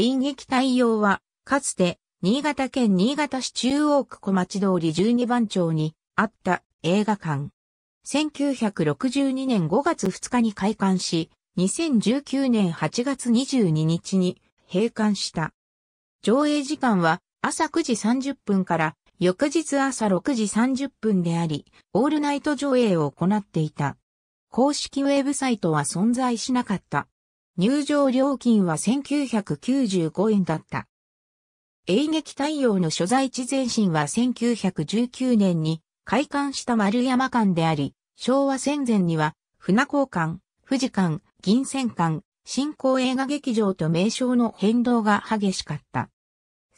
演劇対応は、かつて、新潟県新潟市中央区小町通り12番町にあった映画館。1962年5月2日に開館し、2019年8月22日に閉館した。上映時間は朝9時30分から翌日朝6時30分であり、オールナイト上映を行っていた。公式ウェブサイトは存在しなかった。入場料金は1995円だった。映劇太陽の所在地前身は1919年に開館した丸山館であり、昭和戦前には船港館、富士館、銀線館、新興映画劇場と名称の変動が激しかった。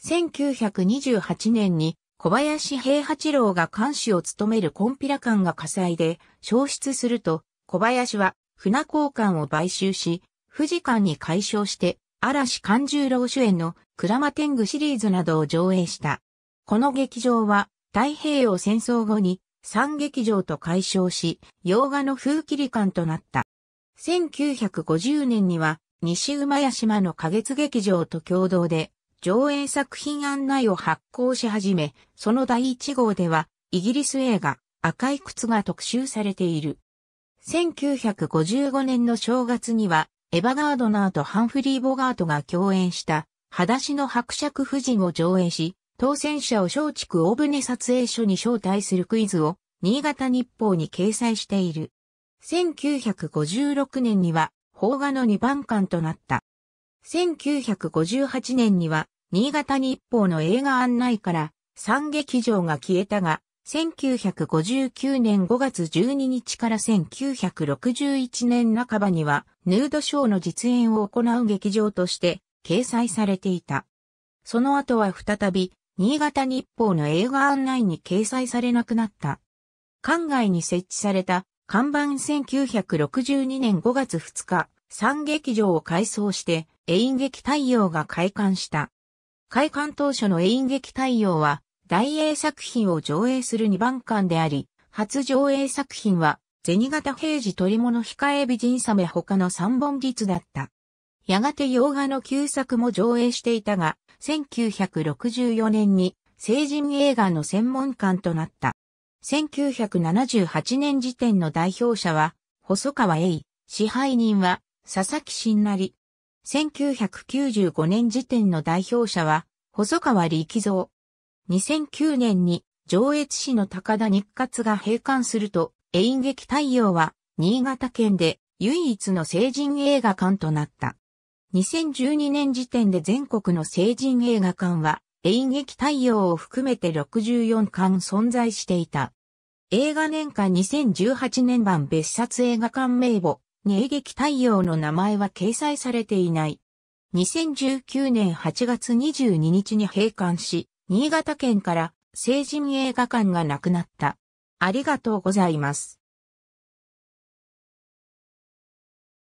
1928年に小林平八郎が監視を務めるコンピラ館が火災で消失すると、小林は船交館を買収し、富士館に改称して、嵐勘十郎主演のクラマテングシリーズなどを上映した。この劇場は太平洋戦争後に三劇場と改称し、洋画の風切り館となった。1950年には西馬屋島の花月劇場と共同で上映作品案内を発行し始め、その第一号ではイギリス映画赤い靴が特集されている。1955年の正月にはエヴァガードナーとハンフリー・ボガートが共演した、裸足の伯爵夫人を上映し、当選者を松竹大船撮影所に招待するクイズを、新潟日報に掲載している。1956年には、邦画の2番館となった。1958年には、新潟日報の映画案内から、三劇場が消えたが、1959年5月12日から1961年半ばには、ヌードショーの実演を行う劇場として掲載されていた。その後は再び、新潟日報の映画案内に掲載されなくなった。館外に設置された看板1962年5月2日、三劇場を改装して、演劇太陽が開館した。開館当初の演劇太陽は、大英作品を上映する2番館であり、初上映作品は、銭形平次取物控え美人サメ他の3本立だった。やがて洋画の旧作も上映していたが、1964年に成人映画の専門館となった。1978年時点の代表者は、細川栄、支配人は、佐々木新成。1995年時点の代表者は、細川力蔵。2009年に上越市の高田日活が閉館すると、演劇太陽は新潟県で唯一の成人映画館となった。2012年時点で全国の成人映画館は演劇太陽を含めて64館存在していた。映画年間2018年版別冊映画館名簿に演劇太陽の名前は掲載されていない。2019年8月22日に閉館し、新潟県から成人映画館がなくなった。ありがとうございます。